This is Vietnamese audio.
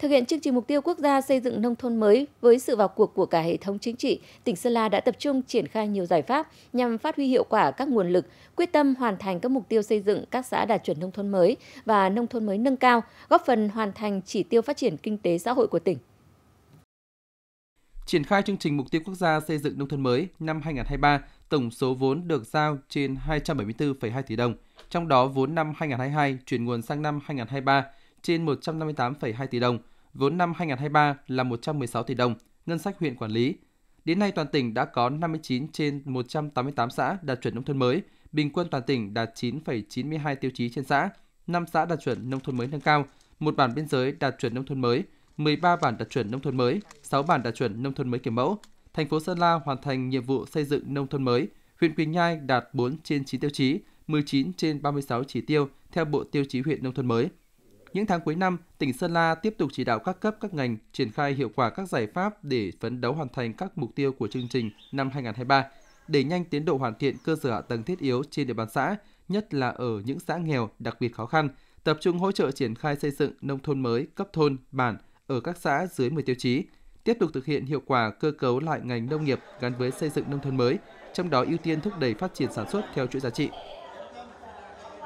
Thực hiện chương trình mục tiêu quốc gia xây dựng nông thôn mới với sự vào cuộc của cả hệ thống chính trị, tỉnh Sơn La đã tập trung triển khai nhiều giải pháp nhằm phát huy hiệu quả các nguồn lực, quyết tâm hoàn thành các mục tiêu xây dựng các xã đạt chuẩn nông thôn mới và nông thôn mới nâng cao, góp phần hoàn thành chỉ tiêu phát triển kinh tế xã hội của tỉnh. Triển khai chương trình mục tiêu quốc gia xây dựng nông thôn mới năm 2023, tổng số vốn được giao trên 274,2 tỷ đồng, trong đó vốn năm 2022 chuyển nguồn sang năm 2023 trên 158,2 tỷ đồng, vốn năm 2023 là 116 tỷ đồng, ngân sách huyện quản lý. Đến nay toàn tỉnh đã có 59 trên 188 xã đạt chuẩn nông thôn mới, bình quân toàn tỉnh đạt 9,92 tiêu chí trên xã, 5 xã đạt chuẩn nông thôn mới nâng cao, một bản biên giới đạt chuẩn nông thôn mới, 13 bản đạt chuẩn nông thôn mới, 6 bản đạt chuẩn nông thôn mới kiểu mẫu. Thành phố Sơn La hoàn thành nhiệm vụ xây dựng nông thôn mới, huyện Quỳnh Nhai đạt 4 trên 9 tiêu chí, 19 trên 36 chỉ tiêu theo Bộ Tiêu chí huyện nông thôn mới. Những tháng cuối năm, tỉnh Sơn La tiếp tục chỉ đạo các cấp các ngành triển khai hiệu quả các giải pháp để phấn đấu hoàn thành các mục tiêu của chương trình năm 2023, để nhanh tiến độ hoàn thiện cơ sở hạ tầng thiết yếu trên địa bàn xã, nhất là ở những xã nghèo đặc biệt khó khăn, tập trung hỗ trợ triển khai xây dựng nông thôn mới cấp thôn, bản ở các xã dưới 10 tiêu chí, tiếp tục thực hiện hiệu quả cơ cấu lại ngành nông nghiệp gắn với xây dựng nông thôn mới, trong đó ưu tiên thúc đẩy phát triển sản xuất theo chuỗi giá trị,